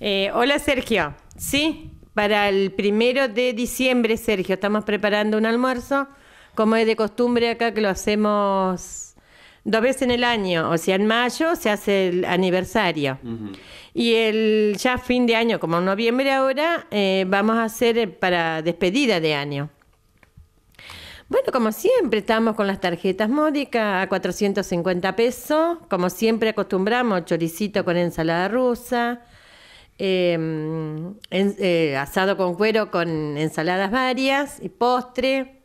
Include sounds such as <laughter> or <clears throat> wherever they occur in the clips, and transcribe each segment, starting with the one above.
Eh, hola Sergio, sí, para el primero de diciembre, Sergio, estamos preparando un almuerzo, como es de costumbre acá que lo hacemos dos veces en el año, o sea, en mayo se hace el aniversario. Y el ya fin de año, como en noviembre ahora, eh, vamos a hacer eh, para despedida de año. Bueno, como siempre, estamos con las tarjetas módicas a 450 pesos, como siempre acostumbramos, choricito con ensalada rusa, Em, eh, asado con cuero con ensaladas varias y postre.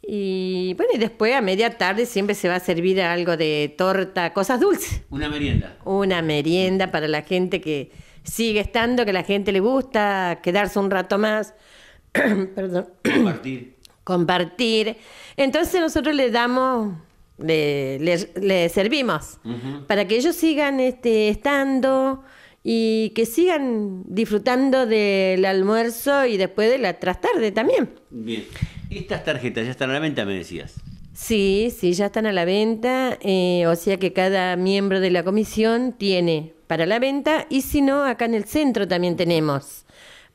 Y bueno, y después a media tarde siempre se va a servir algo de torta, cosas dulces. Una merienda. Una merienda para la gente que sigue estando, que la gente le gusta quedarse un rato más. <clears throat> Perdón. Compartir. <clears throat> Compartir. Entonces nosotros le damos, le, servimos para que ellos sigan este, estando y que sigan disfrutando del almuerzo y después de la tarde también. Bien. Estas tarjetas ya están a la venta, me decías. Sí, sí, ya están a la venta, eh, o sea que cada miembro de la comisión tiene para la venta y si no, acá en el centro también tenemos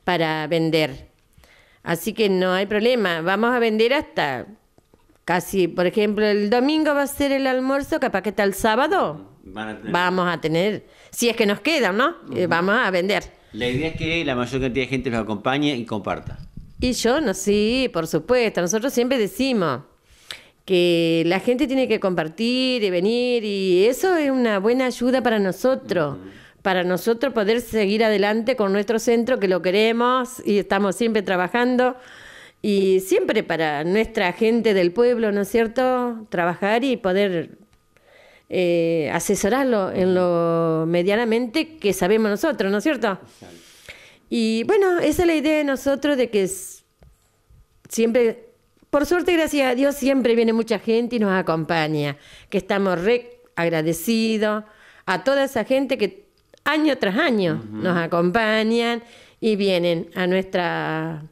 para vender. Así que no hay problema, vamos a vender hasta casi, por ejemplo, el domingo va a ser el almuerzo, capaz que está el sábado Vamos a tener, si es que nos quedan, ¿no? Eh, vamos a vender. La idea es que la mayor cantidad de gente nos acompañe y comparta. Y yo, no, sí, por supuesto. Nosotros siempre decimos que la gente tiene que compartir y venir y eso es una buena ayuda para nosotros. para nosotros poder seguir adelante con nuestro centro que lo queremos y estamos siempre trabajando y siempre para nuestra gente del pueblo, ¿no es cierto? Trabajar y poder eh, asesorarlo en lo medianamente que sabemos nosotros, ¿no es cierto? Y bueno, esa es la idea de nosotros de que siempre, por suerte, gracias a Dios, siempre viene mucha gente y nos acompaña, que estamos re agradecidos a toda esa gente que año tras año nos acompañan y vienen a nuestra,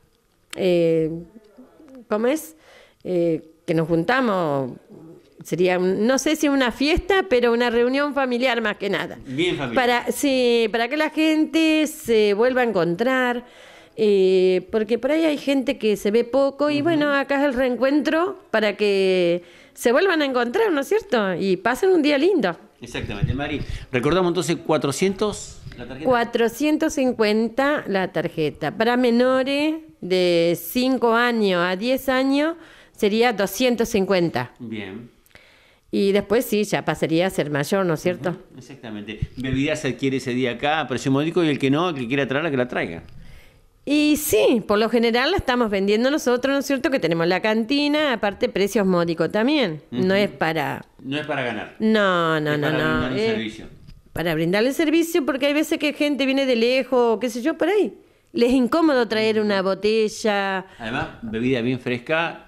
eh, ¿cómo es? Eh, que nos juntamos sería, no sé si una fiesta, pero una reunión familiar más que nada. Bien familiar. Para, sí, para que la gente se vuelva a encontrar, eh, porque por ahí hay gente que se ve poco y bueno, acá es el reencuentro para que se vuelvan a encontrar, ¿no es cierto? Y pasen un día lindo. Exactamente, Mari. Recordamos entonces 400... La tarjeta. 450 la tarjeta. Para menores de 5 años a 10 años sería 250. Bien. Y después sí, ya pasaría a ser mayor, ¿no es cierto? Exactamente. Bebida se adquiere ese día acá precio módico y el que no, el que quiera traerla, que la traiga. Y sí, por lo general la estamos vendiendo nosotros, ¿no es cierto? Que tenemos la cantina, aparte precios módicos también. No es para... No es para ganar. No, no, no, no, para Brindarle servicio. Para brindarle servicio porque hay veces que gente viene de lejos, qué sé yo, por ahí. Les incómodo traer una botella. Además, bebida bien fresca,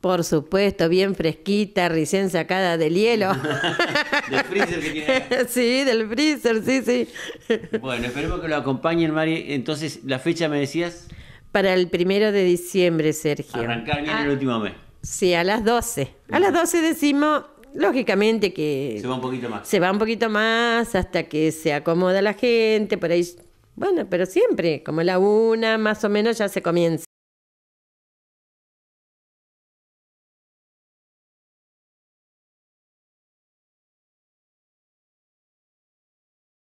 por supuesto, bien fresquita, recién sacada del hielo. <laughs> del freezer que tiene. <laughs> Sí, del freezer, sí, sí. Bueno, esperemos que lo acompañen, Mari. Entonces, ¿la fecha me decías? Para el primero de diciembre, Sergio. Arrancar bien ah, el último mes. Sí, a las 12. A las 12 decimos, lógicamente que... Se va un poquito más. Se va un poquito más hasta que se acomoda la gente, por ahí... Bueno, pero siempre, como la una, más o menos ya se comienza.